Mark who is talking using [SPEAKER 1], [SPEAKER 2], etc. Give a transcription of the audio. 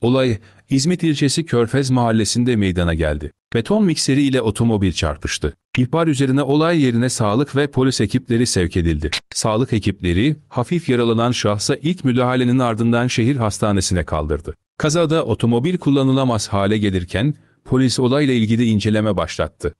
[SPEAKER 1] Olay, İzmit ilçesi Körfez mahallesinde meydana geldi. Beton mikseri ile otomobil çarpıştı. İhbar üzerine olay yerine sağlık ve polis ekipleri sevk edildi. Sağlık ekipleri, hafif yaralanan şahsa ilk müdahalenin ardından şehir hastanesine kaldırdı. Kazada otomobil kullanılamaz hale gelirken, polis olayla ilgili inceleme başlattı.